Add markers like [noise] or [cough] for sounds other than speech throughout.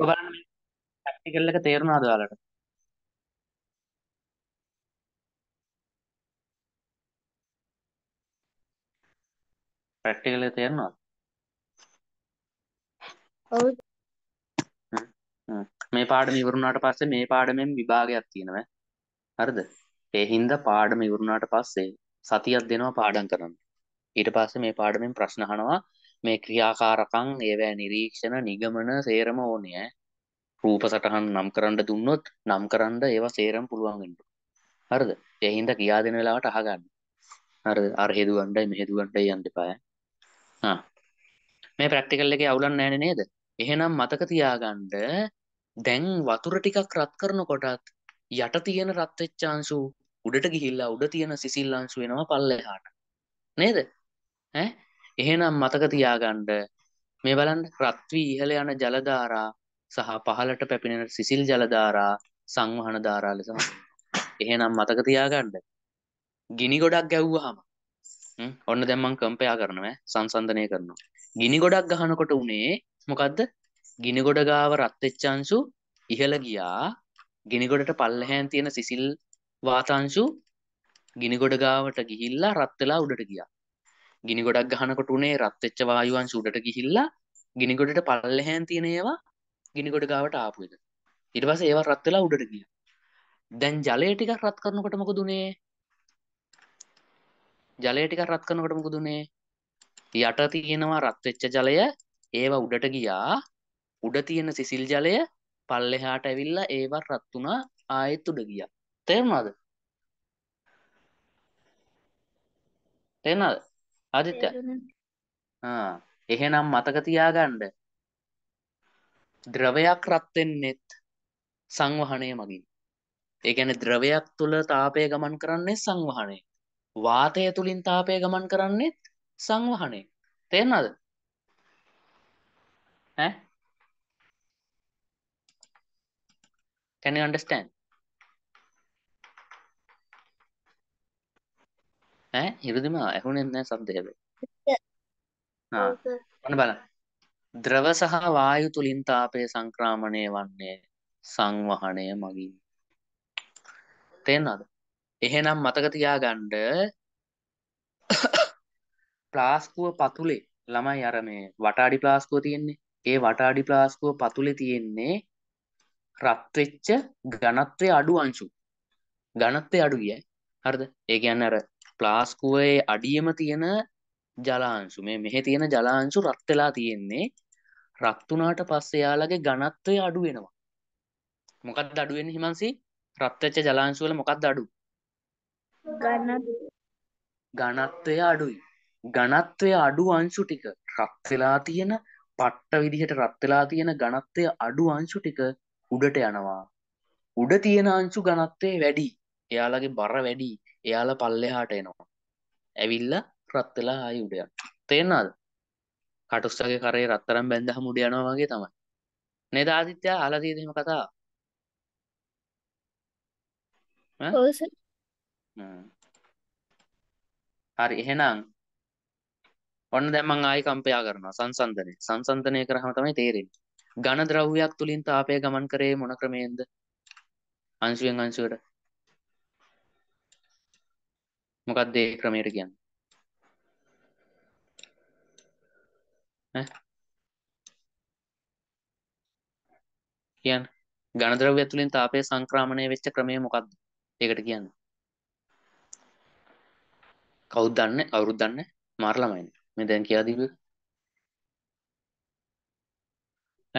ඔය බලන්න ප්‍රැක්ටිකල් එක තේරුණාද ඔයාලට? ප්‍රැක්ටිකල් එක තේරුණාද? ඔව් මේ පාඩම ඉවරුණාට පස්සේ මේ පාඩමෙන් විභාගයක් තියෙනවා. හරිද? ඒ හින්දා පාඩම ඉවරුණාට පස්සේ සතියක් දෙනවා පාඩම් කරන්න. ඊට පස්සේ මේ පාඩමෙන් ප්‍රශ්න අහනවා මේ ක්‍රියාකාරකං ඒවැ නිරීක්ෂණ නිගමන සේරම ඕනේ ඈ. රූප සටහන් නම් කරන්න දුන්නොත් නම් කරන්න ඒවා සේරම පුළුවන් වෙනවා. හරිද? ඒ හින්දා කියා දෙන වෙලාවට අහගන්න. හරිද? අර හේදුවණ්ඩයි මෙහෙදුවණ්ඩයි යන්න එපා ඈ. ආ. මේ ප්‍රැක්ටිකල් එකේ අවුලක් නැහැ නේද? එහෙනම් මතක තියාගන්න දැන් වතුර ටිකක් රත් කරනකොටත් යට තියෙන රත් වෙච්ච අංශු උඩට ගිහිල්ලා උඩ තියෙන සිසිල් අංශු වෙනවා පල්ලෙහාට. නේද? ඈ එහෙනම් මතක තියාගන්න මේ බලන්න රත්වී ඉහළ යන ජලධාරා සහ පහළට පැපිණෙන සිසිල් ජලධාරා සංවහන ධාරා ලෙස එහෙනම් මතක තියාගන්න ගිනි ගොඩක් ගැව්වහම ඔන්න දැන් මං කම්පයා කරනවා සංසන්දනය කරනවා ගිනි ගොඩක් ගහනකොට උනේ මොකද්ද ගිනි ගොඩ ගාව රත් වෙච්ච අංශු ඉහළ ගියා ගිනි ගොඩට පල්ලහැන් තියෙන සිසිල් වාතාංශු ගිනි ගොඩ ගාවට ගිහිල්ලා රත් වෙලා උඩට ගියා ගිනි ගොඩක් ගහනකොට උනේ රත්වෙච්ච වායුවන් සුඩට ගිහිල්ලා ගිනි ගොඩට පල්ලෙහැන් තියෙන ඒවා ගිනි ගොඩ ගාවට ආපු එක. ඊට පස්සේ ඒවා රත් වෙලා උඩට ගියා. දැන් ජලය ටිකක් රත් කරනකොට මොකද උනේ? ජලය ටිකක් රත් කරනකොට මොකද උනේ? යට තියෙනවා රත් වෙච්ච ජලය ඒවා උඩට ගියා. උඩ තියෙන සිසිල් ජලය පල්ලෙහාට ඇවිල්ලා ඒවා රත් වුණා ආයෙත් උඩ ගියා. තේරුණාද? තේරුණාද? ආදිත්‍ය ආ එහෙනම් මතක තියාගන්න ද්‍රවයක් රත් වෙන්නෙත් සංවහනය මගින් ඒ කියන්නේ ද්‍රවයක් තුල තාපය ගමන් කරන්නේ සංවහනය වාතය තුලින් තාපය ගමන් කරන්නේත් සංවහනය තේරෙනවද ඈ can you understand ඈ හිරුදිම ඇහුනේ නැහැ සද්ද හැබැයි. ආ. ඔන්න බලන්න. ද්‍රව සහ වායු තුලින් තාපය සංක්‍රාමණය වන්නේ සංවහණය මගින්. තේරෙනවද? එහෙනම් මතක තියාගන්න ප්ලාස්කුව පතුලේ ළමයි අර මේ වටාඩි ප්ලාස්කුව තියෙන්නේ. ඒ වටාඩි ප්ලාස්කුව පතුලේ තියෙන්නේ රත් වෙච්ච ඝනත්වයේ අඩු අංශු. ඝනත්වයේ අඩු ගියයි. හරිද? ඒ කියන්නේ අර ප්ලාස්කුවේ අඩියම තියෙන ජලාංශු මේ මෙහෙ තියෙන ජලාංශු රත් වෙලා තියෙන්නේ රත් වුණාට පස්සේ යාළගේ ඝනත්වය අඩු වෙනවා මොකක්ද අඩු වෙන්නේ හිමන්සි රත් වෙච්ච ජලාංශු වල මොකක්ද අඩු ඝනත්වය අඩුයි ඝනත්වය අඩු අංශු ටික රත් වෙලා තියෙන පට්ට විදිහට රත් වෙලා තියෙන ඝනත්වය අඩු අංශු ටික උඩට යනවා උඩ තියෙන අංශු ඝනත්වය වැඩි එයාලගේ බර වැඩි එයාල පල්ලෙහාට එනවා ඇවිල්ල රත්වෙලා ආයි උඩයන් තේෙන්නාද කටුස්සගේ කරේ රත්තරම් බැඳහ මුඩියනවා වගේ තමයි නෙදාදිත්‍යයා අලදීදීම කතා හරි එහෙනම් ඔන්න දැමන් ආයි කම්පයා කරනවා සංසන්ධනය සංසන්ධනය කරහම තමයි තේරෙන් ඝන ද්‍රව්‍යයක් තුළින් තාපය ගමන් කරේ මොන ක්‍රමයෙන්ද අංශුවෙන් අංශුවට මොකක්ද ඒ ක්‍රමයට කියන්නේ? ඈ කියන්න. ඝනද්‍රව්‍ය ඇතුලෙන් තාපය සංක්‍රාමණය වෙච්ච ක්‍රමය මොකක්ද? ඒකට කියන්න. කවුද දන්නේ? කවුරුද දන්නේ? මාර ළමයිනේ. මේ දැන් කියලා දීපේ.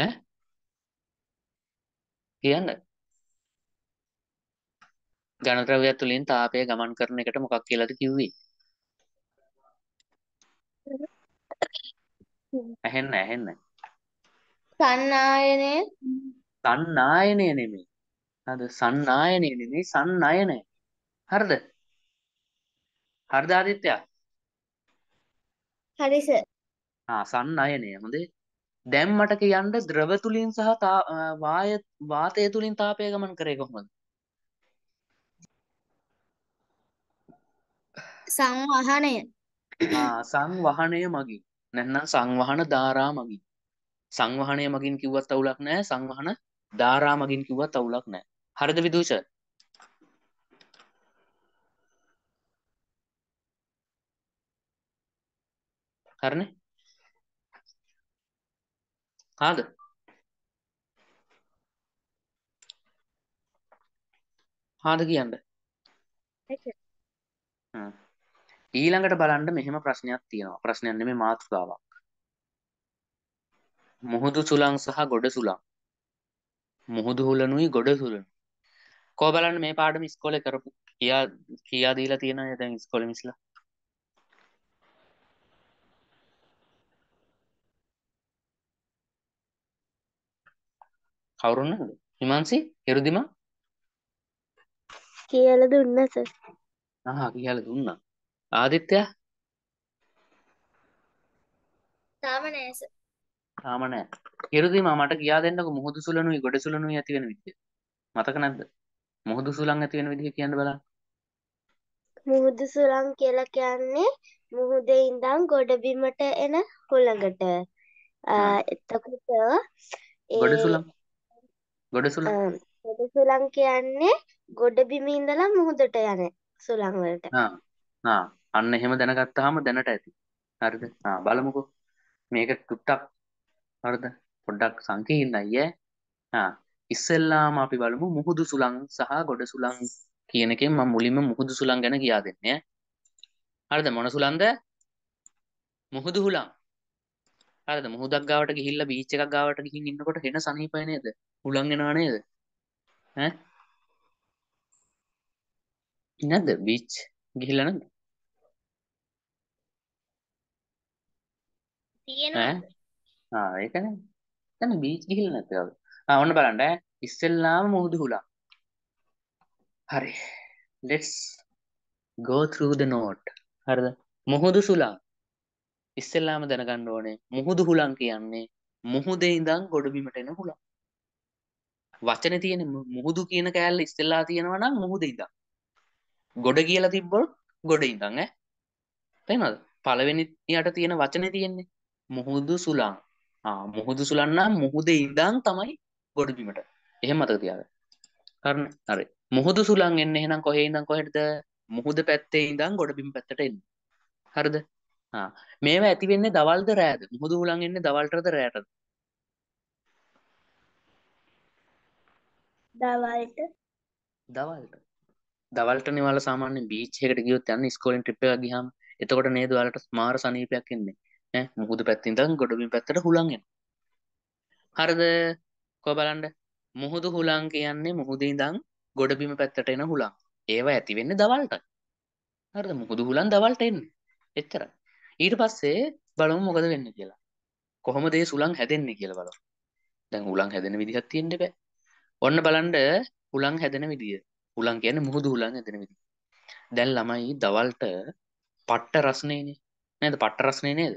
ඈ කියන්න. ගණද්‍රව්‍ය තුළින් තාපය ගමන් කරන එකට මොකක් කියලාද කිව්වේ? ඇහෙන්න ඇහෙන්න. සන්නායනය සන්නායනය නෙමෙයි. හරිද? සන්නායනය නෙමෙයි සන්නායනය. හරිද? හරිද ආදිත්‍යා? හරි සර්. ආ සන්නායනය හොඳේ. දැන් මට කියන්න ද්‍රව තුලින් සහ වාය වාතය තුලින් තාපය ගමන් කරේ කොහොමද? සංවහනය සංවහනය මගින් නැත්නම් සංවහන ධාරා මගින් සංවහනය මගින් කිව්වත් අවුලක් නෑ සංවහන ධාරා මගින් කිව්වත් අවුලක් නෑ හරිද විදූෂ හරිනේ හාද හාද කියන්න හා ඊළඟට බලන්න මෙහෙම ප්‍රශ්නයක් තියෙනවා ප්‍රශ්නයන්න මේ මාතෘකාවක් මුහුදු සුළං සහ ගොඩ සුළං මුහුදු හුලනුයි ගොඩ සුළනු කෝ බලන්න මේ පාඩම ස්කොල කරපු කියා කියා දීලා තියෙන දැන් ස්කොල මිස්ල කවුරුන්න හිමන්සි හිරුදිම කියල දුන්න ස කියලා දුන්නා ආදිත්‍යයා තාම නෑ සර්. තාම නෑ. හිරුදිමා මට කියා දෙන්නකෝ මුහුදු සුලනුයි ගොඩ සුලනුයි ඇති වෙන විදිය. මතක නැද්ද? මුහුදු සුලන් ඇති වෙන විදිය කියන්න බලන්න. මුහුදු සුළං කියලා කියන්නේ මුහුදේ ඉඳන් ගොඩ බිමට එන හුළඟට. ආ, එතකොට ගොඩ ඒ සුලන්. ගොඩ සුලන්. අ, ගොඩ සුළං කියන්නේ ගොඩ බිම ඉඳලා මුහුදට යන සුළං වලට. ආ. අන්න එහෙම දැනගත්තාම දැනට ඇති. හරිද? ආ බලමුකෝ. මේක ටුට්ටක් හරිද? පොඩ්ඩක් සංකීර්ණයි ඈ. ආ ඉස්සෙල්ලාම අපි බලමු මුහුදු සුළං සහ ගොඩ සුළං කියන එකෙන් මම මුලින්ම මුහුදු සුළං ගැන කියා දෙන්නේ ඈ. හරිද? මොන සුළංද? මුහුදු හුළං. හරිද? මුහුදක් ගාවට ගිහිල්ලා බීච් එකක් ගාවට ගිහින් ඉන්නකොට හෙන සනීපය නේද? හුළං එනවා නේද? ඈ නැද්ද බීච් ගිහිල්ලා නැද්ද? තියෙනවද? ආ ඒකනේ. දැන් බීච් ගිහිල්ලා නැත්තේ කවුද? ආ ඔන්න බලන්න ඈ. ඉස්සෙල්ලාම මුහුදු හුලම්. හරි. let's go through the note. හරිද? මුහුදු සුළං. ඉස්සෙල්ලාම දැනගන්න ඕනේ මුහුදු හුලම් කියන්නේ මුහුදේ ඉඳන් ගොඩබිමට එන හුලම්. වචනේ තියෙන මුහුදු කියන කෑල්ල ඉස්සෙල්ලා තියෙනවා නම් මුහුදේ ඉඳන්. ගොඩ කියලා තිබ්බොත් ගොඩ ඉඳන් ඈ. තේනවද? පළවෙනි යට තියෙන වචනේ තියෙන්නේ මුහුදු සුළං. ආ මුහුදු සුළං නම් මුහුදේ ඉඳන් තමයි ගොඩ බිමට. එහෙම මතක තියාගන්න. හරි. හරි. මුහුදු සුළං එන්නේ එහෙනම් කොහේ ඉඳන් කොහෙටද? මුහුද පැත්තේ ඉඳන් ගොඩ බිම පැත්තට එන්නේ. හරිද? ආ මේවා ඇති වෙන්නේ දවල්ද රෑද? මුහුදු හුළං එන්නේ දවල්ටද රෑටද? දවල්ට දවල්ට දවල්ට නිවාල සාමාන්‍ය බීච් එකට ගියොත් යන්න ඉස්කෝලෙන් ට්‍රිප් එකක් ගියාම එතකොට නේද ඔයාලට මාර සනීපයක් එන්නේ මුකුද පැත්තිදං ගොඩමින් පැත්තට හුළන්ගෙන හරද කොබලන්ඩ මුහුදු හුළං කියන්නේ මුහුදීදං ගොඩබිම පැත්තට එන හුළං ඒවා ඇතිවෙන්න දවල්ට හරද මුකුදු හුළන් දවල්ට එන්න එච්චර ඊට පස්සේ බලමු මොකද වෙන්න කියලා කොහොම දේ සුළං හැදෙන්නේ කියල බල දැන් හුළං හැදෙන විදිහත් තියෙන්ට බෑ ඔන්න බලන්ඩ හුළං හැදෙන විදිිය හුළං කියන මුහුදු හුළං හැදෙන විදි දැන් ළමයි දවල්ට පට්ට රස්නේනේ නැද පට්ට රස්නේ නේද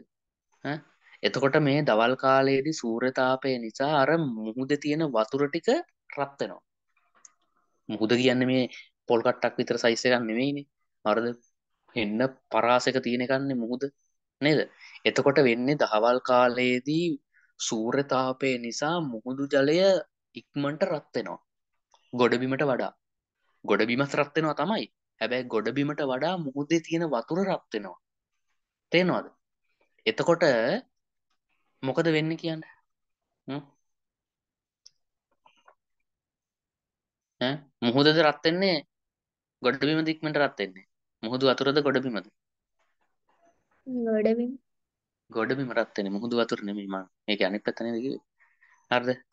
එතකොට මේ දවල් කාලයේදී සූර්යතාපය නිසා අර මුහුද තියෙන වතුර ටික රත් වෙනවා. මුහුද කියන්නේ මේ පොල් කට්ටක් විතර සයිස් එකක් නෙවෙයිනේ. හරිද? එන්න පරාසයක තියෙන එකන්නේ මුහුද නේද? එතකොට වෙන්නේ දහවල් කාලයේදී සූර්යතාපය නිසා මුහුදු ජලය ඉක්මනට රත් වෙනවා. ගොඩබිමට වඩා. ගොඩබිමත් රත් වෙනවා තමයි. හැබැයි ගොඩබිමට වඩා මුහුදේ තියෙන වතුර රත් වෙනවා. තේනවද? එතකොට මොකද වෙන්න කියන්න මුහුදද රත්වෙන්නේ ගොඩබිම දික්මට රත්වෙන්නේ මුහුදු අතුරද ගොඩබිමද ගොඩබිම ගොඩබිම රත්වෙන්නේ මුහුදු අතුර නෙමීම ඒක අනිත් පැත්තනේ දෙකේ හරිද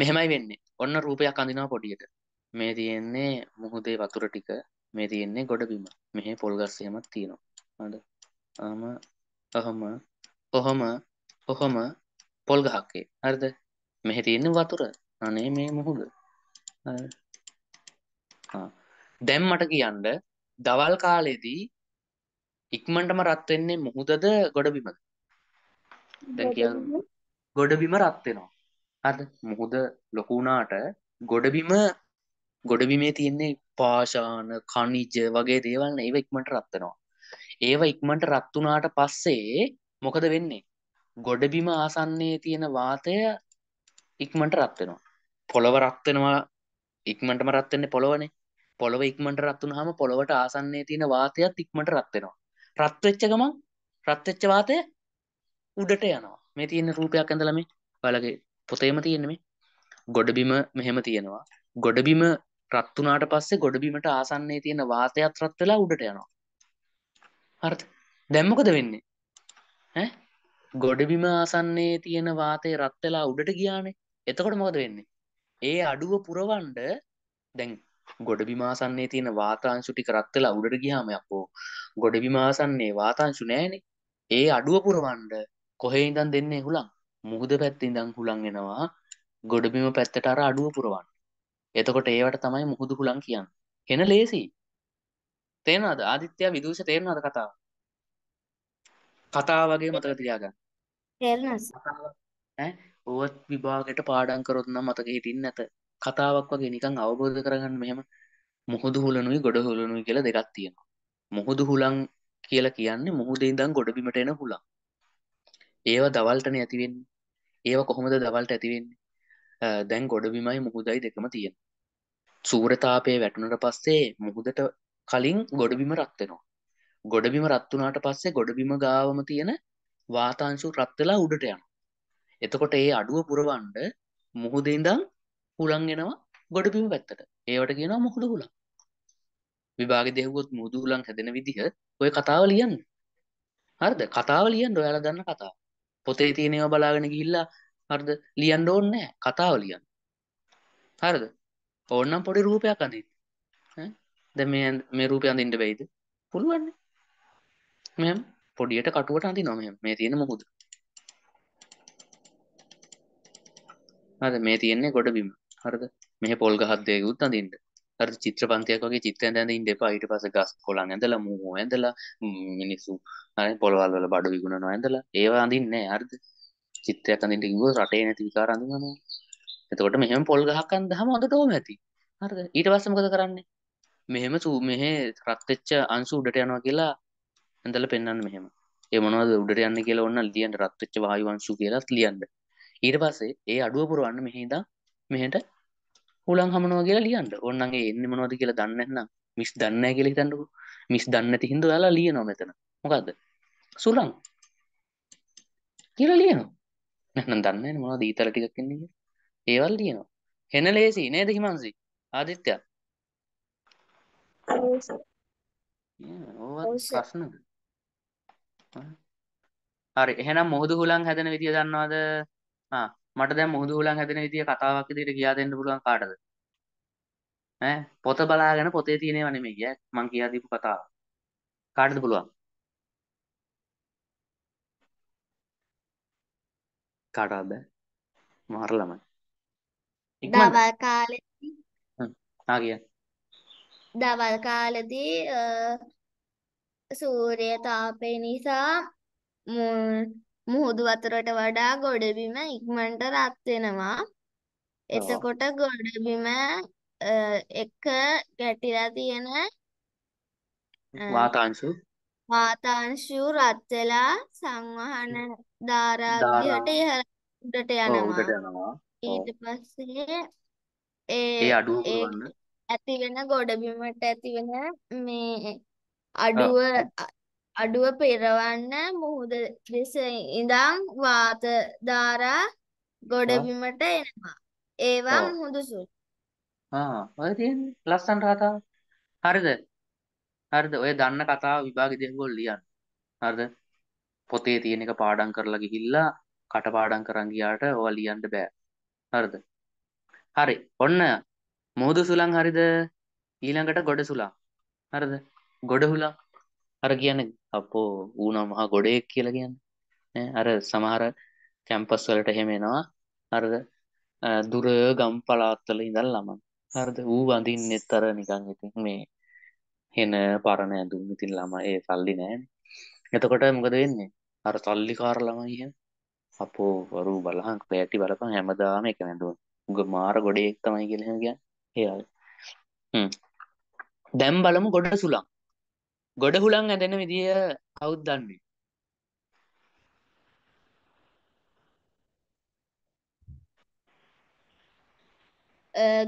මෙහෙමයි වෙන්නේ ඔන්න රූපයක් අඳිනවා පොඩියට මේ තියෙන්නේ මුහුදේ වතුර ටික මේ තියෙන්නේ ගොඩබිම මෙහි පොල් ගස් එහෙමත් තියෙනවා හරිද ආම ඔහොම ඔහොම ඔහොම පොල් ගහක්කේ හරිද මෙහි තියෙන වතුර අනේ මේ මුහුද දැම් මට කියන්න දවල් කාලෙදී ඉක්මටම රත්වෙන්නේ මුහුදද ගොඩබිමද දැ කිය ගොඩබිම රත්වෙනවා අද මුහුද ලොකුණාට ගොඩබිම ගොඩබිමේ තියෙන්නේ පාශාන කනිජ වගේ දේවල්න්න ඒව ඉක්මට රත්වෙනවා ඒව ඉක්මනට රත් වුණාට පස්සේ මොකද වෙන්නේ? ගොඩබිම ආසන්නයේ තියෙන වාතය ඉක්මනට රත් වෙනවා. පොළව රත් වෙනවා ඉක්මනටම රත් වෙන්නේ පොළවනේ. පොළව ඉක්මනට රත් වුණාම පොළවට ආසන්නයේ තියෙන වාතයත් ඉක්මනට රත් වෙනවා. රත් වෙච්ච ගමන් රත් වෙච්ච වාතය උඩට යනවා. මේ තියෙන රූපයක් ඇඳලා මේ ඔයාලගේ පොතේම තියෙන මේ ගොඩබිම මෙහෙම තියෙනවා. ගොඩබිම රත් වුණාට පස්සේ ගොඩබිමට ආසන්නයේ තියෙන වාතයත් රත් වෙලා උඩට යනවා. හරි දැම්මකද වෙන්නේ ගොඩබිම ආසන්නේ තියෙන වාතය රත්වෙලා උඩට ගියානේ එතකොට මොකද වෙන්නේ ඒ අඩුව පුරවන්ඩ දැන් ගොඩබිමාසන්නේ තියෙන වාතාංශු ටික රත්වෙලා උඩට ගියාම අපෝ ගොඩබිමාසන්නේ වාතාංශු නෑනේ ඒ අඩුව පුරවන්ඩ කොහේ ඉඳන් දෙන්නේ හුලන් මුහුද පැත්ති ඉඳං හුලන් එනවා ගොඩබිම පැත්තට අර අඩුව පුරවන්න එතකොට ඒවට තමයි මුහුදු හුලන් කියන්න හෙන ලේසි තේනවාද ආදිත්‍යයා විදුෂ තේරෙනවද කතාව කතාව වගේ මතක තියාගන්න තේරෙනවා ඕවත් විභාගයට පාඩම් කරොත් නම් මතක හිටින්නේ නැත කතාවක් වගේ නිකන් අවබෝධ කරගන්න මෙහෙම මුහුදු හුලනුයි ගොඩ හුලනුයි කියලා දෙකක් තියෙනවා මුහුදු හුලන් කියලා කියන්නේ මුහුදේ ඉඳන් ගොඩ බිමට එන හුලන් ඒව දවල්ටනේ ඇති වෙන්නේ ඒව කොහොමද දවල්ට ඇති වෙන්නේ දැන් ගොඩ බිමයි මුහුදයි දෙකම තියෙන සූර්යතාපයේ වැටුණට පස්සේ මුහුදට කලින් ගොඩබිම රත්වෙනවා ගොඩබිම රත්වනාට පස්සේ ගොඩබිම ගාවම තියෙන වාතාංශු රත්වෙලා උඩට යන එතකොට ඒ අඩුව පුරවන්ඩ මුහුදේදම් හුලන්ගෙනවා ගොඩබිම පැත්තට ඒවට කියනවා මුහුද හුලන් විභාග දෙහුවොත් මුහුදු හුලන් හැදෙන විදිහ ඔය කතාව ලියන්න හරිද කතාව ලියන්න ඔයාලා දන්න කතාව පොතේ තියෙන ඒවා බලාගෙන ගිහිල්ලා හරිද ලියන්න ඕනේ කතාව ලියන්න හරිද ඕන්නම් පොඩි රූපයක් අඳින්න ද මේ මේ රූපය අඳින්ට බැයිද පුළුවන් මෙම පොඩියට කටුවට අඳි නොම මේ තියෙන මුහුද අද මේ තියෙන්නේ ගොඩ බිම හරද මෙහ පොල් ගහත්දය යුත් අඳින්ට අර චිත්‍ර පන්තියක් වගේ චිත්‍ර ඇඳ ඉන්න එපා ඊට පස්සේ ගස් කොළන් ඇඳලා මූ ඇඳලා මිනිස්සු අනේ පොළවල් වල බඩු විකුණනවා ඇඳලා ඒවා අඳින්නේ නැහැ හරිද චිත්‍රයක් අඳින්න කිව්වොත් රටේ නැති විකාර අඳිනවා නේ එතකොට මෙහෙම පොල් ගහක් අඳහම හොඳට ඕම ඇති හරිද ඊට පස්සේ මොකද කරන්නේ මෙහෙම සූ මෙහෙ රක්තච්ච අංසු උඩට යනවා කියලා ඇඳල පෙන්න්න මෙහෙම එමනවද උඩට යන්න කියලා ඔන්න ලියන්ට රක්තච්ච වායවංශු කියලත් ලියන්ට ඊට පස්සේ ඒ අඩුව පුරුවන්න මෙහිදා මෙහෙට හුලන් හමනවා කියලා ලියන්ට ඔන්නගේ එන්න මනවද කියලා දන්නන්න මිස් දන්න කියල හිතන්නකු මිස් දන්නති හිදු යාලා ලියනවා මෙතන මොකක්ද සුලං කියලා ලියනවා නැන දන්න මොනවද ඊතර ටිකක් කියන්නේ ඒවල් ලියනවා හෙන ලේසි නේද හිමන්සි ආදිත්‍යයක් ඕස ඕස ප්‍රශ්න හරි එහෙනම් මුහුදු හුලං හැදෙන විදිය දන්නවද ආ මට දැන් මුහුදු හුලං හැදෙන විදිය කතාවක් විදියට කියා දෙන්න පුළුවන් කාටද ඈ පොත බලාගෙන පොතේ තියෙනව නෙමෙයි ඈ මං කියා දීපු කතාව කාටද පුළුවන් කාටද මාර ළමයි ඉක්මනට කාලේ ආ කියන්න දවල් කාලෙදී සූර්ය තාපය නිසා මුහුදු වතුරට වඩා ගොඩබිම ඉක්මනට රත් වෙනවා. එතකොට ගොඩබිම එක ගැටිලා තියෙන වාතාංශු වාතාංශු රත් වෙලා සංවහන ධාරාවට ඉහළට යනවා. ඊට පස්සේ ඒ අඩුව කරවන්න ඇති වෙන ගොඩබිමට ඇති වෙන මේ අඩුව අඩුව පෙරවන්න මුහුද දෙස ඉඳන් වාත ධාරා ගොඩබිමට එනවා. ඒවා මුහුදු සුළු. ආ ඔය තියෙන්නේ ලස්සන කතාව. හරිද? හරිද? ඔය දන්න කතාව විභාගෙ දෙනකොට ලියන්න. හරිද? පොතේ තියෙන එක පාඩම් කරලා ගිහිල්ලා කටපාඩම් කරන් ගියාට ඔය ලියන්න බෑ. හරිද? හරි. ඔන්න මුහුදු සුළං හරිද ඊළඟට ගොඩ සුළං හරද ගොඩ හුළං අර කියන අපෝ ඌනා මහා ගොඩෙක් කියලා කියන්නේ අර සමහර කැම්පස් වලට එහෙම එනවා හරිද දුර ගම් පළාත්වල ඉඳන් ළමන් හරිද ඌ වඳින්නෙත් අර නිකන් ඉතින් මේ හෙන පරණ ඇඳුම් ඉතින් ළමයි ඒ සල්ලි නෑනේ එතකොට මොකද වෙන්නේ අර සල්ලිකාර ළමයි එහෙම අපෝ වරු බලහන් පැටි බලපන් හැමදාම එක නැඳුම් උග මාර ගොඩේක් තමයි කියලා එහෙම කියන්නේ ඒ දැම් බලමු ගොඩ සුළං ගොඩ හුළං ඇදෙන විදිය කවුද දන්නේ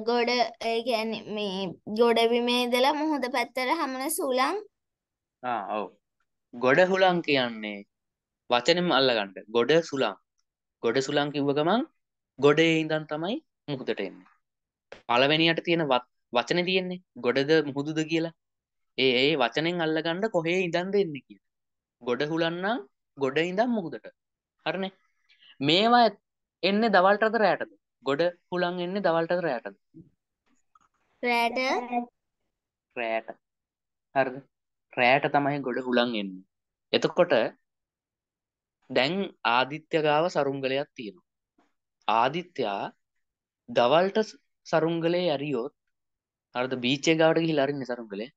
ගොඩ ඒ කියන්නේ මේ ගොඩ බිමේ ඉඳලා මුහුද පැත්තට හමන සුළං ආ ඔව් ගොඩ හුළං කියන්නේ වචනෙම අල්ලගන්න ගොඩ සුළං ගොඩ සුළං කිව්ව ගමන් ගොඩේ ඉඳන් තමයි මුහුදට එන්නේ පළවෙනියට තියෙන වචන තියෙන්නේ ගොඩද මුහුදුද කියලා ඒ ඒ වචනෙන් අල්ලගන්න කොහේ ඉඳන් දෙන්න කිය ගොඩ හුලන්නම් ගොඩ ඉඳම් මුහුදට හරණේ මේවා එන්නේ දවල්ටද රෑටද ගොඩ හුලන් එන්නේ දවල්ටද රෑටද රෑට රෑට හරිද රෑට තමයි ගොඩ හුලන් එන්නේ එතකොට දැන් ආදිත්‍ය ගාව සරුංගලයක් තියෙනවා ආදිත්‍යා දවල්ට සරුංගලේ ඇරියොත් අරද බීචේ ගාවට ගිහිල්ලා අරින්නේ සරුංගලේ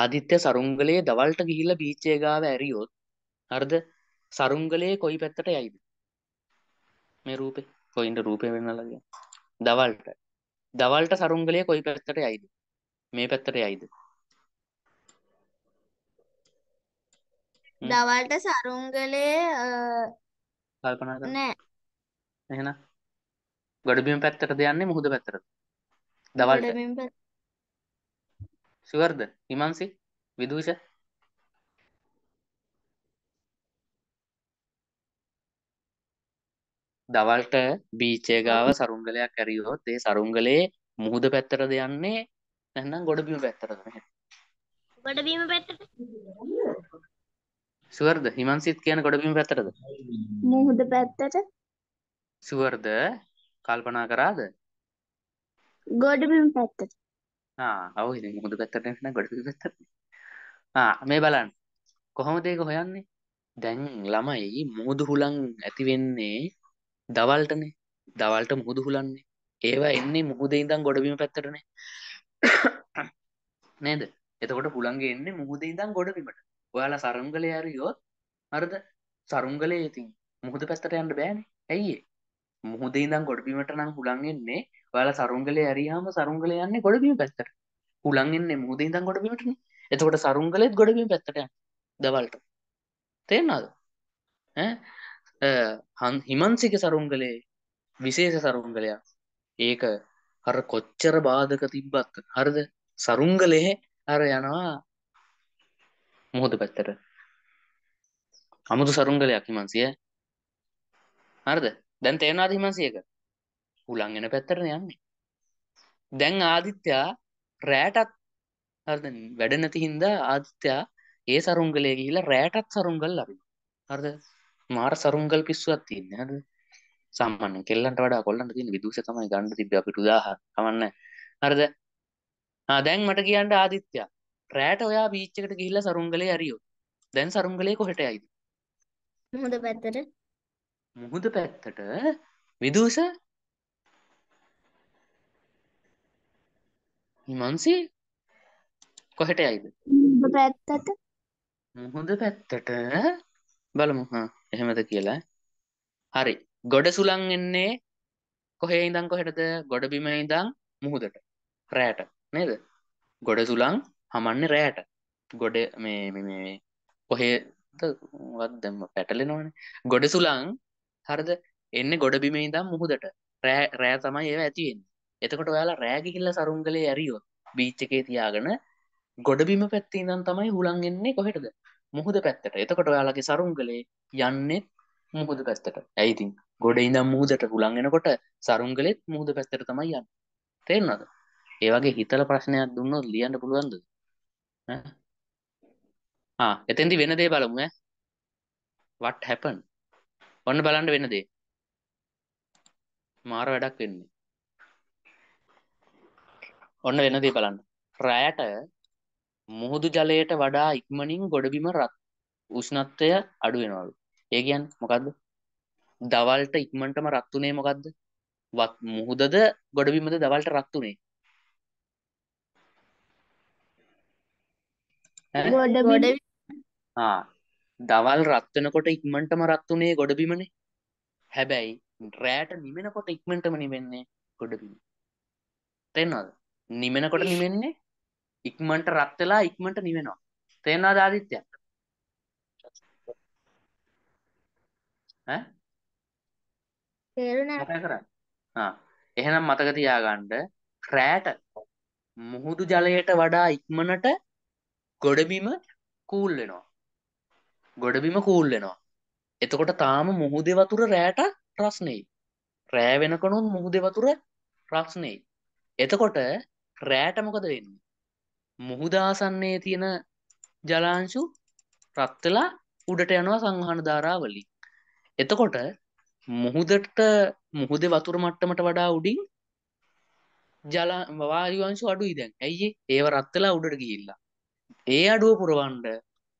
ආදිත්‍ය සරුංගලේ දවල්ට ගිහිල්ලා බීචේ ගාව ඇරියොත් අරද සරුංගලේ කොයි පැත්තට යයිද මේ රූපේ කොයින්ද රූපේ වෙන්නලා කියන්නේ දවල්ට දවල්ට සරුංගලේ කොයි පැත්තට යයිද මේ පැත්තට යයිද දවල්ට සරුංගලේ කල්පනා කරන්න නෑ එහෙනම් ගොඩබිම පැත්තටද යන්නේ මුහුද පැත්තටද දවල්ට ශුවර්ද හිමන්සි විදූෂ දවල්ට බීචේ ගාව සරුංගලයක් ඇරියොත් ඒ සරුංගලේ මුහුද පැත්තටද යන්නේ නැත්නම් ගොඩබිම පැත්තටද මෙහෙම ගොඩබිම පැත්තට ශුවර්ද හිමන්සිත් කියන ගොඩබිම පැත්තටද මුහුද පැත්තට ශුවර්ද කල්පනා කරාද? ගොඩබිම් පැත්තට. ආ, ඔව් ඉතින් මුහුදු පැත්තට නෙවෙයි ගොඩබිම් පැත්තට. ආ, මේ බලන්න. කොහොමද ඒක හොයන්නේ? දැන් ළමයි මුහුදු හුලං ඇති වෙන්නේ දවල්ටනේ. දවල්ට මුහුදු හුලන්නේ. ඒවා එන්නේ මුහුදේ ඉඳන් ගොඩබිම පැත්තටනේ. නේද? එතකොට හුලංගේ එන්නේ මුහුදේ ඉඳන් ගොඩබිමට. ඔයාලා සරුංගලේ හරි ගියොත් හරිද? සරුංගලේ ඉතින් මුහුදු පැත්තට යන්න බෑනේ. ඇයි ඒ? මුහදේ දම් ගොඩබීමට නම් හුළන් එන්නේ ඔයාල සරුංගලය ඇරියාම සරුංගල යන්න ගොඩබීම පැත්තට හුළන් එන්නේ මුහදේ දම් ගොඩබීමට එතකොට සරුංගලෙත් ගොඩබීම පැත්තට දවල්ට තේරනාද හන් හිමන්සික සරුංගලේ විශේෂ සරුංගලයා ඒක හර කොච්චර බාධක තිබ්බත් හරිද සරුංගලෙහ අර යනවා මුහුද පැත්තට අමුතු සරුංගලයක් හිමන්සිය හරිද දැන් තේරෙනවාද හිමන්සියක? හුලං එන පැත්තට යන්නේ. දැන් ආදිත්‍යා රෑටත් හරිද වැඩ නැති හින්දා ආදිත්‍යා ඒ සරුංගලේ ගිහිල්ලා රෑටත් සරුංගල් ලබනවා. හරිද? මාර සරුංගල් පිස්සුවක් තියෙන්නේ හරිද? සාමාන්‍යයෙන් කෙල්ලන්ට වඩා කොල්ලන්ට තියෙන විදුසය තමයි ගන්න තිබ්බේ අපිට උදාහරණ. කමන්නේ. හරිද? ආ දැන් මට කියන්න ආදිත්‍යා රෑට ඔයා බීච් එකට ගිහිල්ලා සරුංගලේ ඇරියොත් දැන් සරුංගලේ කොහෙට යයිද? හොඳ පැත්තට මුහුද පැත්තට විදූස හිමන්සි කොහෙට යයිද පැත්තට මුහුද පැත්තට බලමුහා එහෙමද කියලා හරි ගොඩ සුළං එන්නේ කොහේ ඉඳං කොහෙටද ගොඩ බිම ඉඳං මුහුදට රෑට නේද ගොඩ සුළං හමන්නේ රෑට ගොඩ මේ කොහේ වත්දම පැටලෙනවන ගොඩ සුළං හරිද එන්න ගොඩබිමේ ඉඳන් මුහුදට රෑ රෑ තමයි ඒව ඇති වෙන්නේ එතකොට ඔයාලා රෑ ගිහිල්ලා සරුංගලේ ඇරියොත් බීච් එකේ තියාගෙන ගොඩබිම පැත්තේ ඉඳන් තමයි හුලං එන්නේ කොහෙටද මුහුද පැත්තට එතකොට ඔයාලගේ සරුංගලේ යන්නේ මුහුද පැත්තට ඇයි ඉතින් ගොඩ ඉඳන් මුහුදට හුලං එනකොට සරුංගලෙත් මුහුද පැත්තට තමයි යන්නේ තේරෙනවද ඒ වගේ හිතල ප්‍රශ්නයක් දුන්නොත් ලියන්න පුළුවන්ද ආ එතෙන්දි වෙන දේ බලමු ඈ what happened ඔන්න බලන්න වෙන දේ. මාර වැඩක් වෙන්නේ. ඔන්න වෙන දේ බලන්න. රැයට මුහුදු ජලයට වඩා ඉක්මනින් ගොඩබිම රත් උෂ්ණත්වය අඩු වෙනවලු. ඒ කියන්නේ මොකද්ද? දවල්ට ඉක්මනටම රත් උනේ මොකද්ද? වත් මුහුදද ගොඩබිමද දවල්ට රත් උනේ. ගොඩබිම. ආ දවල් රත් වෙනකොට ඉක්මනටම රත් උනේ ගොඩබිමනේ. හැබැයි රැට නිමෙනකොට ඉක්මනටම නිවෙන්නේ ගොඩබිම. තේනවද? නිමෙනකොට නිවෙන්නේ ඉක්මනට රත් වෙලා ඉක්මනට නිවෙනවා. තේනවද ආදිත්‍ය? ඈ? තේරුණා. කතා කරා. ආ. එහෙනම් මතක තියාගන්න රැට මුහුදු ජලයට වඩා ඉක්මනට ගොඩබිම කූල් වෙනවා. ගොඩබිම කූල් වෙනවා. එතකොට තාම මුහුදේ වතුර රෑට රස්නෙයි. රෑ වෙනකනුත් මුහුදේ වතුර රස්නෙයි. එතකොට රෑට මොකද වෙන්නේ? මුහුද ආසන්නයේ තියෙන ජලාංශු රත් වෙලා උඩට යනවා සංවහන ධාරාවලින්. එතකොට මුහුදට මුහුදේ වතුර මට්ටමට වඩා උඩින් ජල වායු අංශු අඩුයි දැන්. ඇයි ඒ? ඒව රත් වෙලා උඩට ගිහිල්ලා. ඒ අඩුව පුරවන්න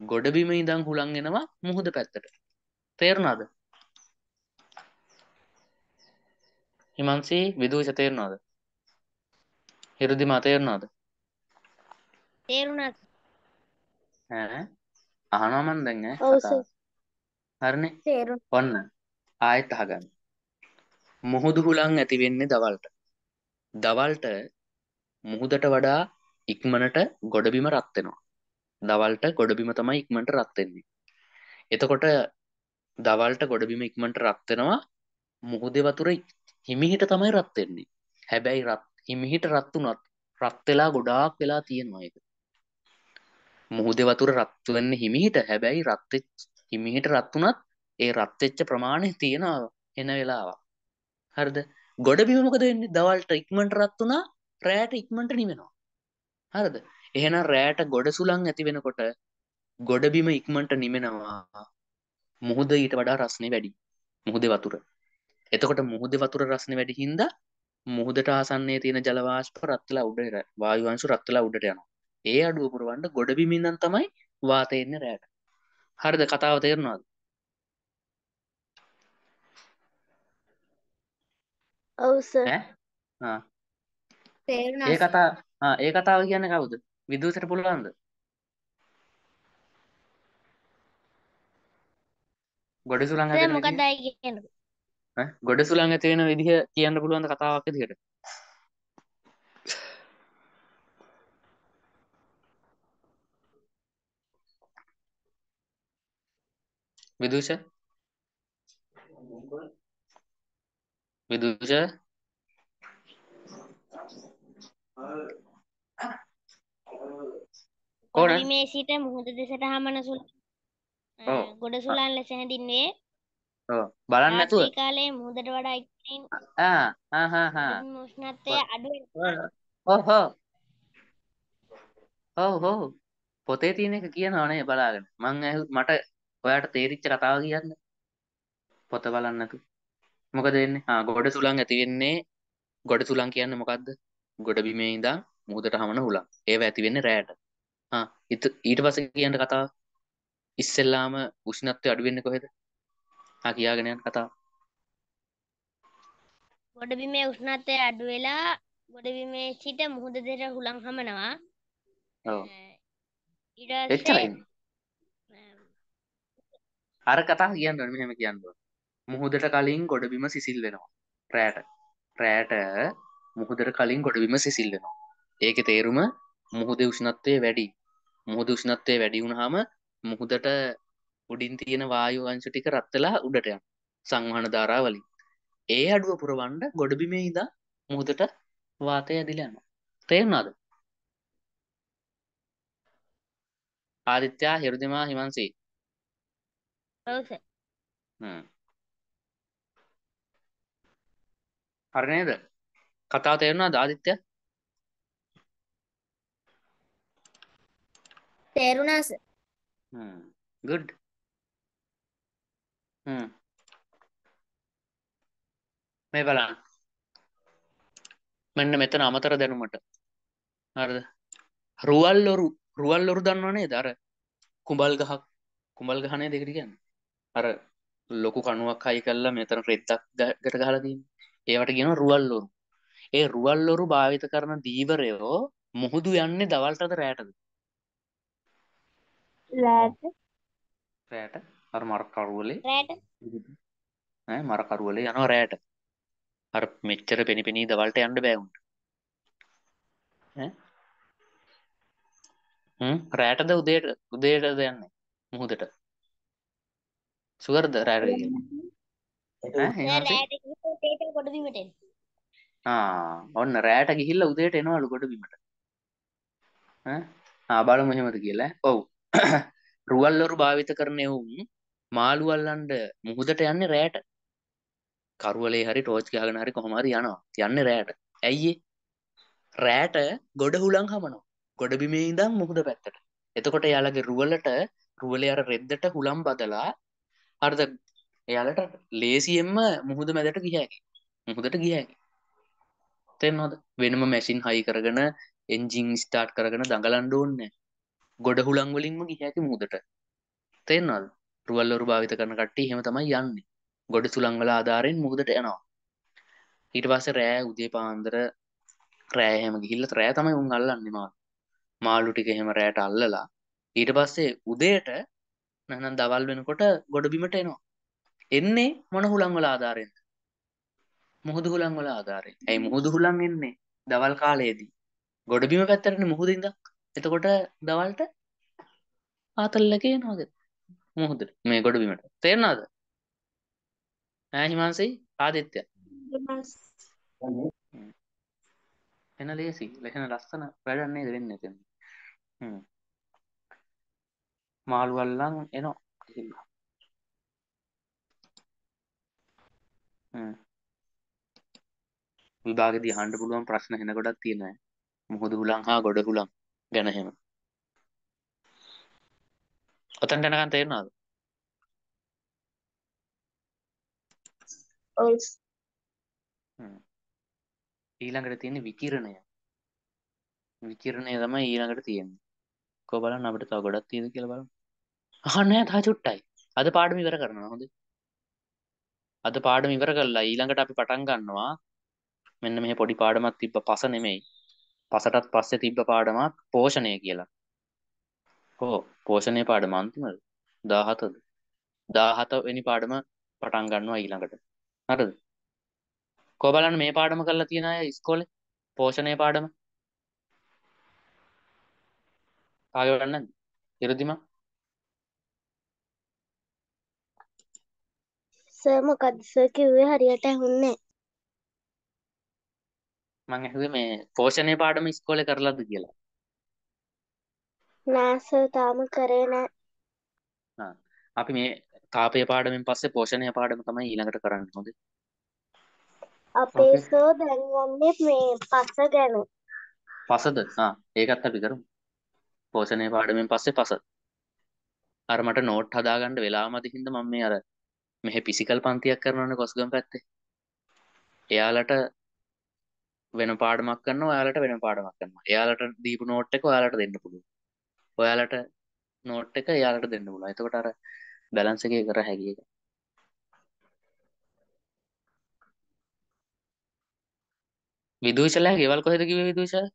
ගොඩබිම ඉඳං හුළන් එෙනවා මුහුද පැත්තට තේරුණාද හිමන්සී විදූෂ තේරුණාද හිරුදිම තේරුණාද තේරුණත් අහනමන් දැන්න හරණ ඔන්න ආයත් අහගන්න මුහුදු හුළං ඇතිවෙන්නේ දවල්ට දවල්ට මුහුදට වඩා ඉක්මනට ගොඩබිම රත්වෙනවා දවල්ට ගොඩබිම තමයි ඉක්මට රත්වෙන්නේ එතකොට දවල්ට ගොඩබිම ඉක්මට රත්වෙනවා මුහුදේ වතුර හිමිහිට තමයි රත්වෙන්නේ හැබැයි රත් හිමිහිට රත්තුනත් රත්වෙලා ගොඩාක් වෙලා තියෙනවා එක මුහුදේ වතුර රත්තුවෙන්න හිමිහිට හැබැයි රත් හිමිහිට රත්තුනත් ඒ රත්වෙච්ච ප්‍රමාණය තියෙනවා එන වෙලාවක් හරිද ගොඩබිම මොකද වෙන්නේ දවල්ට ඉක්මට රත් වුණා රෑට ඉක්මට නිවෙනවා හරිද එහෙනම් රෑට ගොඩ සුළං ඇති වෙනකොට ගොඩබිම ඉක්මනට නිමෙනවා මුහුද ඊට වඩා රස්නේ වැඩි මුහුදේ වතුර එතකොට මුහුදේ වතුර රස්නේ වැඩි හින්දා මුහුදට ආසන්නයේ තියෙන ජල වාෂ්ප රත් වෙලා උඩට වායු අංශු රත් වෙලා උඩට යනවා ඒ අඩුව පුරවන්න ගොඩබිමින් නම් තමයි වාතය එන්නේ රෑට හරිද කතාව තේරෙනවද ඔව් සර් ඒ කතා ඒ කතාව කියන්නේ කවුද විදූසට පුළුවන්ද ගොඩ සුළං ගොඩ සුළං තියෙන විදිහ කියන්න පුළුවන්ද කතාවක් දිහට විදූෂ විදූෂ පොලිමේ සිට මුහුද දෙසට හමන සුළ ගොඩ සුළන් ලෙස හැඳින්වේ බලන්න නැතුව කාලේ මුහුදට වඩා ඉක්මනින් උෂ්ණත්වය අඩු ඔහෝ ඔව් ඔව් පොතේ තියෙන එක කියනවා නේ බලාගෙන මං මට ඔයාට තේරිච්ච කතාව කියන්න පොත බලන්න නැතු මොකද වෙන්නේ ආ ගොඩ සුළං ඇති වෙන්නේ ගොඩ සුළං කියන්නේ මොකද්ද ගොඩ බිමේ ඉඳන් මුහුදට හමන හුළං ඒව ඇති වෙන්නේ රැයට ආ ඊට පස්සේ කියන්න කතාව ඉස්සෙල්ලාම උෂ්ණත්වය අඩු වෙන්නේ කොහෙද? ආ කියාගෙන යන කතාව. ගොඩබිමේ උෂ්ණත්වය අඩු වෙලා ගොඩබිමේ සිට මුහුද දෙර හුලං හමනවා. ඔව්. ඊට පස්සේ අර කතාව කියන්න ඕනේ මෙහෙම කියන්න ඕනේ. මුහුදට කලින් ගොඩබිම සිසිල් වෙනවා. රැට. රැට මුහුදට කලින් ගොඩබිම සිසිල් වෙනවා. ඒකේ තේරුම මුහුදේ උෂ්ණත්වය වැඩි. මුහුදු උෂ්ණත්වය වැඩි වුණාම මුහුදට උඩින් තියෙන වායු අංශ ටික රත් වෙලා උඩට යන සංවහන ධාරා වලින්. ඒ අඩුව පුරවන්න ගොඩබිමේ ඉඳන් මුහුදට වාතය ඇදිලා යනවා. තේරුණාද? ආදිත්‍යා හිරුදිමා හිමන්සි. ඔව් සර්. හ්ම්. හරි නේද? කතාව තේරුණාද ආදිත්‍යා? තේරුණා සර් හ්ම් good හ්ම් මේ බලන්න මෙන්න මෙතන අමතර දැනුමට හරිද රුවල් ලොරු රුවල් ලොරු දන්නව නේද අර කුඹල් ගහක් කුඹල් ගහ නේද ඒකට කියන්නේ අර ලොකු කණුවක් හයි කරලා මෙතන රෙද්දක් ගට ගහලා තියෙන්නේ ඒවට කියනවා රුවල් ලොරු ඒ රුවල් ලොරු භාවිත කරන දීවරයෝ මුහුදු යන්නේ දවල්ටද රැටද රෑට රෑට අර මර කරුවලේ රෑට ඈ මර කරුවලේ යනවා රෑට අර මෙච්චර පෙනිපෙනී දවල්ට යන්න බෑ උන්ට ඈ හ්ම් රෑටද උදේට උදේටද යන්නේ මුහුදට සුගර්ද රෑට ගිහින් ආ ඔන්න රෑට ගිහිල්ලා උදේට එනවලු ගොඩ බිමට ඈ ආ බලමු එහෙමද කියලා ඔව් [clears throat] රුවල්ලොරු භාවිත කරන එවුන් මාළු අල්ලන්න මුහුදට යන්නේ රැට. කරවලේ හරි ටෝච් ගහගෙන හරි කොහොම හරි යනවා. යන්නේ රැට. ඇයි රෑට ගොඩ හුලං හමනවා. ගොඩ බිමේ ඉඳන් මුහුද පැත්තට. එතකොට එයාලගේ රුවලට රුවලේ අර රෙද්දට හුලම් බදලා අරද එයාලට ලේසියෙන්ම මුහුද මැදට ගිය හැකි. මුහුදට ගිය හැකි. තේරෙනවද? වෙනම මැෂින් හයි කරගෙන එන්ජින් ස්ටාර්ට් කරගෙන දඟලන්න ඕනේ ගොඩ හුළන් වලින්ම ගිහ හැකි මුහුදට තේරෙනවද රුවල්ලොරු භාවිත කරන කට්ටිය එහෙම තමයි යන්නේ ගොඩ සුළං වල ආධාරයෙන් මුහුදට යනවා ඊට පස්සේ රෑ උදේ පාන්දර රෑ එහෙම ගිහිල්ලා රෑ තමයි උන් අල්ලන්නේ මාළු මාළු ටික එහෙම රෑට අල්ලලා ඊට පස්සේ උදේට නැත්නම් දවල් වෙනකොට ගොඩ බිමට එනවා එන්නේ මොන හුළං වල ආධාරයෙන්ද මුහුදු හුළං වල ආධාරයෙන් ඇයි මුහුදු හුළං එන්නේ දවල් කාලයේදී ගොඩබිම පැත්තටනේ මුහුදින්දක් එතකොට දවල්ට ආතල්ලකේ නොද මුහුද මේ ගොඩ බිමට තේරනාද ෑහිමන්සයි ආදිත්‍ය එන ලේසි ලෙහෙන ලස්සන වැඩන්නේ දෙවෙන්න ඇති මාළුවල්ලං එනෝ කිසිල්ලා උදාගෙදී හන්ඩ පුළුවන් ප්‍රශ්න හෙනකොටත් තියෙන මුහුදු හුලං හා ගොඩ හුලං ගැන එහෙම. ඔතෙන් යනකම් තේරෙනවද? ඔව්. ඊළඟට තියෙන්නේ විකිරණය. විකිරණය තමයි ඊළඟට තියෙන්නේ. කො බලන්න අපිට තව ගොඩක් තියෙද කියලා බලමු. අහන්න තව චුට්ටයි. අද පාඩම ඉවර කරනවා හොඳේ. අද පාඩම ඉවර කරලා ඊළඟට අපි පටන් ගන්නවා මෙන්න මෙහේ පොඩි පාඩමක් තිබ්බ පස නෙමෙයි පසටත් පස්සේ තිබ්බ පාඩමක් පෝෂණය කියලා. හෝ පෝෂණය පාඩම අන්තිමද? 17ද? 17 වෙනි පාඩම පටන් ගන්නවා ඊළඟට. හරිද? කොහොම බලන්න මේ පාඩම කරලා තියෙන අය ඉස්කෝලේ පෝෂණය පාඩම කාගේ වැඩක් නැද්ද? ඉරදිමා සර් මොකද්ද සර් කිව්වේ හරියට ඇහුන්නේ නැහැ. මං ඇහුවේ මේ පෝෂණය පාඩම ඉස්කෝලේ කරලාද කියලා. නෑ තාම කරේ නෑ. අපි මේ තාපය පාඩමෙන් පස්සේ පෝෂණය පාඩම තමයි ඊළඟට කරන්න හොඳේ. අපේ සෝ දැන් යන්නේ මේ පස ගැන. පසද? ආ ඒකත් අපි කරමු. පෝෂණය පාඩමෙන් පස්සේ පස. අර මට නෝට් හදාගන්න වෙලාවමදි හින්දා මම මේ අර මෙහි ෆිසිකල් පන්තියක් කරනවනේ කොස්ගම් පැත්තේ. එයාලට වෙන පාඩමක් කරන්න ඔයාලට වෙන පාඩමක් කරන්න එයාලට දීපු නෝට් එක ඔයාලට දෙන්න පුළුවන් ඔයාලට නෝට් එක එයාලට දෙන්න පුළුවන් එතකොට අර බැලන්ස් එකේ කර හැකි එක විදුෂලා ගෙවල් කොහෙද කිව්වේ විදුෂා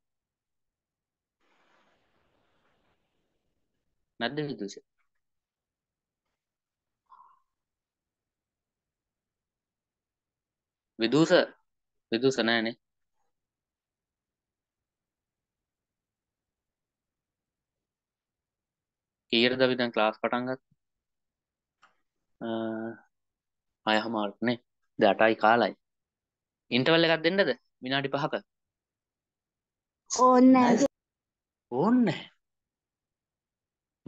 නැද්ද විදුෂ විදුෂ විදුෂ නෑනේ කීරද අපි දැන් ක්ලාස් පටන් ගත්තේ අය හමාරට නේ දැන් 8යි කාලයි ඉන්ටර්වල් එකක් දෙන්නද විනාඩි 5ක ඕන්නේ නැහැ ඕන්නේ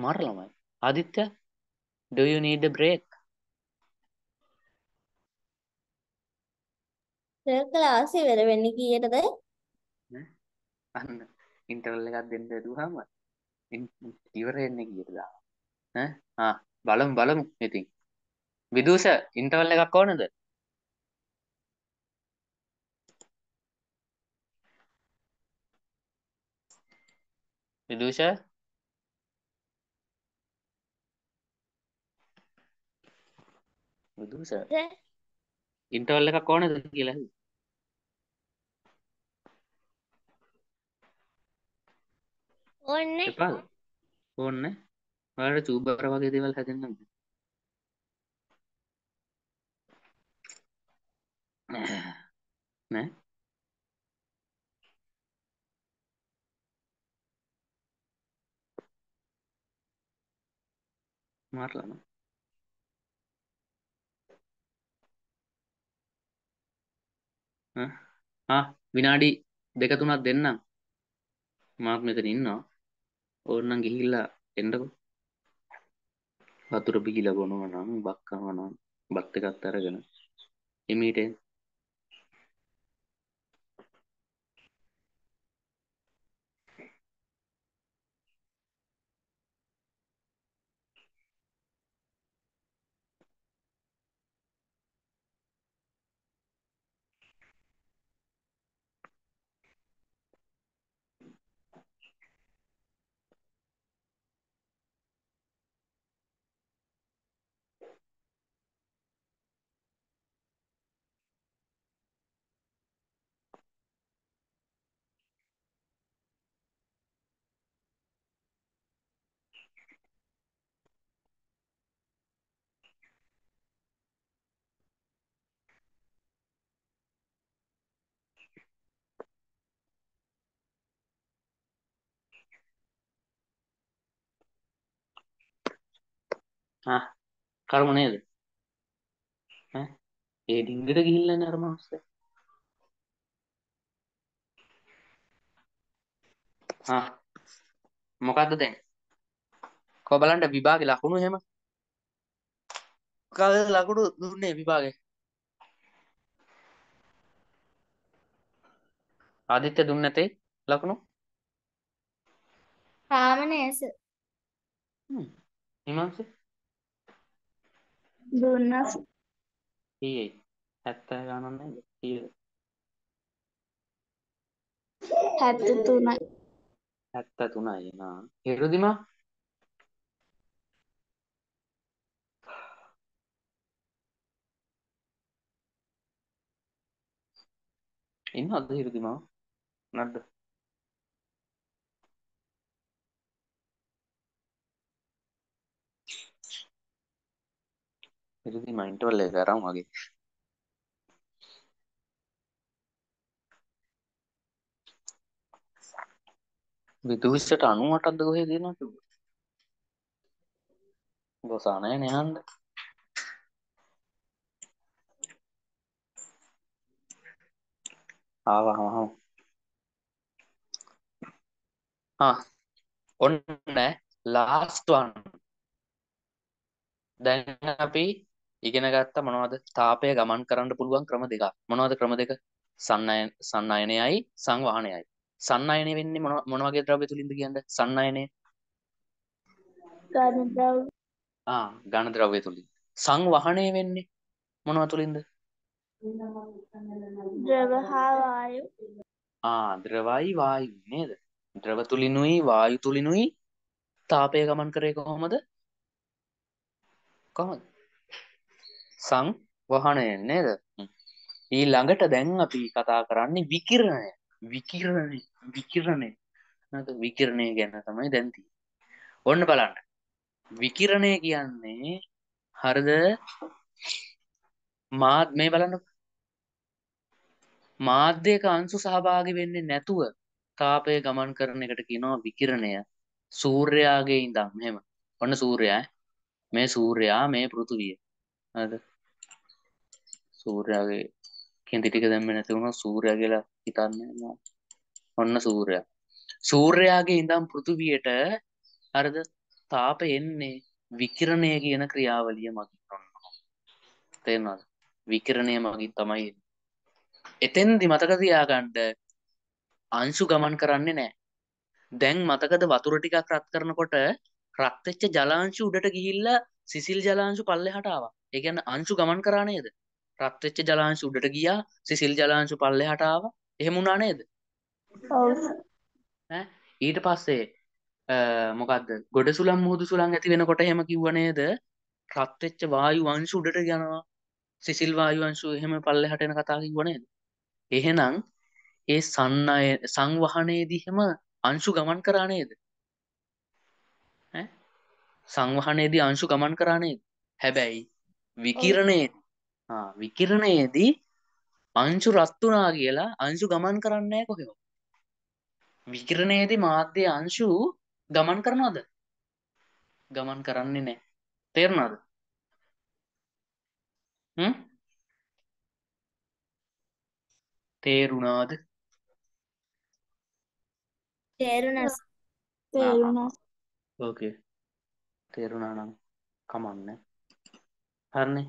මාර ළමයි Aditya do you need a break sir class ඉවර වෙන්නේ කීයටද අන්න ඉන්ටර්වල් එකක් දෙන්න දුවාම ඉවරෙන්නේ කියට දානවා ඈ ආ බලමු බලමු ඉතින් විදූෂ ඉන්ටර්වල් එකක් ඕනද විදූෂ විදූෂ ඉන්ටර්වල් එකක් ඕනද කියලා ඕන්න එපාද ඕන්න ඔයාලට චූබර වගේ දේවල් හැදෙන්නද නෑ மாறலாம் ආ විනාඩි දෙක තුනක් දෙන්නම් මාත් මෙතන ඉන්නවා ඕන්නම් ගිහිල්ලා එන්නකෝ වතුර බිහිලා බොනවා නම් බක් කනවා නම් බත් එකත් අරගෙන එමීට එන්න ආ කර්ම නේද ඈ ඒ ඩිංගට ගිහිල්ලානේ අර මනුස්සයා ආ මොකද්ද දැන් කො බලන්න විභාගේ ලකුණු එහෙම කවද ලකුණු දුන්නේ විභාගේ ආදිත්‍ය දුන්න නැතේ ලකුණු රාමනේස හ්ම් හිමන්සේ දුන්නස් ඊයේ 70 ගණන් නේද 30 73යි 73යි නා හිරුදිමා ඉන්නවද හිරුදිමා නඩ फिर भी माइंड पर ले जा रहा हूँ आगे විදුවිස්සට අනුවටක්ද ගොහේ දෙනවද ගොසා නැහැ නේ හන්ද ආවා ආවා ආ ඔන්න ලාස්ට් වන් දැන් අපි ඉගෙන ගත්ත මොනවද තාපය ගමන් කරන්න පුළුවන් ක්‍රම දෙකක් මොනවද ක්‍රම දෙක සන්නයනයයි සංවාහනයයි සන්නයනය වෙන්නේ මොන මොන වගේ ද්‍රව්‍ය තුලින්ද කියන්න සන්නයනය ආ ඝන ද්‍රව්‍ය තුලින් සංවහණය වෙන්නේ මොනව තුලින්ද ද්‍රව හා වායු ආ ද්‍රවයි වායු නේද ද්‍රව තුලිනුයි වායු තුලිනුයි තාපය ගමන් කරේ කොහොමද කොහොමද සං වහනය නේද ඒ ළඟට දැන් අපි කතා කරන්නේ විකිරණය විකිරණය විකිරණය විකිරණය ගැන තමයි දැන්ති ඔන්න බලන්න විකිරණය කියන්නේ හරද මාත් මේ බලන්න මාධ්‍යක අංසු සහභාගි වෙන්නේ නැතුව තාපය ගමන් කරන එකට කියනවා විකිරණය සූර්යාගේ ඉඳම් හෙම ඔන්න සූර්යයා මේ සූර්යා මේ පෘතුවිය හද සූර්යාගේ කෙන්දිටික දැම්ම නැතිවුණ සූරය කියලා හිතන්න ඔන්න සූරයා සූර්යාගේ ඉඳම් පෘතුවියට අරද තාප එන්නේ විකිරණය කියන ක්‍රියාවලිය මගින් ඔන්නවා තේනද විකිරණය මගින් තමයි එතෙන්දි මතකතියාගණ්ඩ අංශු ගමන් කරන්නේ නෑ දැන් මතකද වතුර ටිකක් රත් කරනකොට රත්වෙච්ච ජලාංශු උඩට ගිහිල්ලා සිසිල් ජලාංශු පල්ලෙහාට ආවා ඒ කියන්නේ අංශු ගමන් කරා නේද? රත් වෙච්ච ජලාංශ උඩට ගියා, සිසිල් ජලාංශ පල්ලෙහාට ආවා. එහෙම වුණා නේද? ඔව්. ඈ ඊට පස්සේ මොකක්ද? ගොඩ සුළං මුහුදු සුළං ඇති වෙනකොට එහෙම කිව්ව නේද? රත් වෙච්ච වායු අංශු උඩට යනවා. සිසිල් වායු අංශු එහෙම පල්ලෙහාට එන කතාව කිව්ව නේද? එහෙනම් ඒ සන්නය සංවහනයේදීහෙම අංශු ගමන් කරා නේද සංවහනයේදී අංශු ගමන් කරා නේද හැබැයි විකිරණය විකිරණයේදී අංශු රත්තුනා කියලා අංශු ගමන් කරන්නේ කොහෙව විකිරණයේදී මාධ්‍ය අංශු ගමන් කරනවද ගමන් කරන්නේ නෑ තේරෙනවද හ්ම් තේරුණාද තේරුණා තේරුණා ඕකේ තේරුණා නම් කමන්නේ හරනේ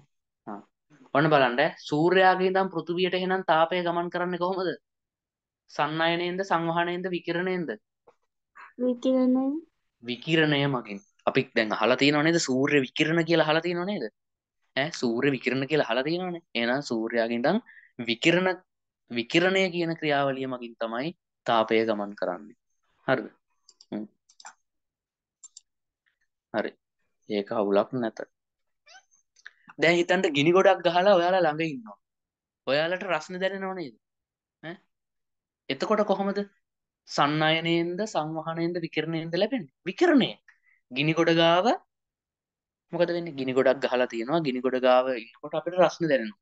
ඔන්න බලන්න සූර්යාගේ ඉඳන් පෘථිවියට එහෙනම් තාපය ගමන් කරන්නේ කොහොමද? සන්නයනයෙන්ද සංවහනයෙන්ද විකිරණයෙන්ද? විකිරණය විකිරණය මගින්. අපි දැන් අහලා තියෙනව නේද සූර්ය විකිරණ කියලා අහලා තියෙනව නේද? ඈ සූර්ය විකිරණ කියලා අහලා තියෙනවනේ. එහෙනම් සූර්යාගේ ඉඳන් විකිරණ විකිරණය කියන ක්‍රියාවලිය මගින් තමයි තාපය ගමන් කරන්නේ. හරිද? හරි. ඒක අවුලක් නැත. දැන් හිතන්ට ගිනි ගොඩක් ගහලා ඔයාලා ළඟ ඉන්නවා. ඔයාලට රස්න දැනෙනව නේද? ඈ එතකොට කොහොමද සන්නයනයෙන්ද සංවහනයෙන්ද විකිරණයෙන්ද ලැබෙන්නේ? විකිරණය. ගිනි ගොඩ ගාව මොකද වෙන්නේ? ගිනි ගොඩක් ගහලා තියෙනවා. ගිනි ගොඩ ගාව ඉන්නකොට අපිට රස්න දැනෙනවා.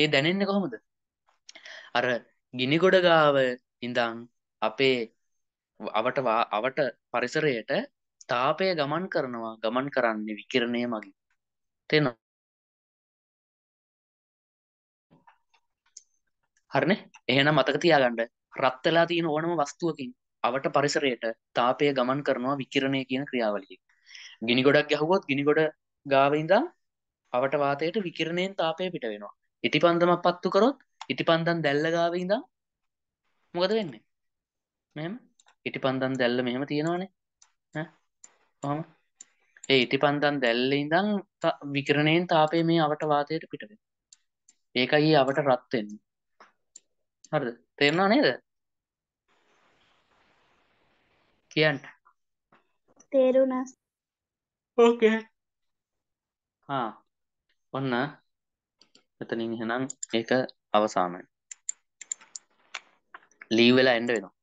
ඒ දැනෙන්නේ කොහොමද? අර ගිනි ගොඩ ගාව ඉඳන් අපේ අවට අවට පරිසරයට තාපය ගමන් කරනවා ගමන් කරන්නේ විකිරණය මගින් තේනවා හරින එහෙන මතක තියාගන්න රත්තලා තියෙන ඕනම වස්තුවකින් අවට පරිසරයට තාපය ගමන් කරනවා විකිරණය කියන ක්‍රියාවලිය ගිනි ගොඩක් ගැහුවොත් ගිනි ගොඩ ගාවින්දා අවට වාතයට විකිරණයෙන් තාපය පිට වෙනවා ඉතිපන්දමක් පත්තු කරොත් ඉතිපන්දන් දැල්ල ගාවින්දා මොකද වෙන්නේ මෙහෙම ඉටිපන්දන් දැල්ල මෙහෙම තියෙනවානේ ඈ කොහොම ඒ ඉටිපන්දන් දැල්ලේ ඉඳන් විකිරණයෙන් තාපය මේ අවට වාතයට පිට වෙනවා ඒකයි අවට රත් වෙන්නේ හරිද තේරෙනව නේද කියන්න තේරුණා ඕකේ ආ ඔන්න එතනින් එහෙනම් ඒක අවසානයි ලීව් වෙලා එන්න වෙනවා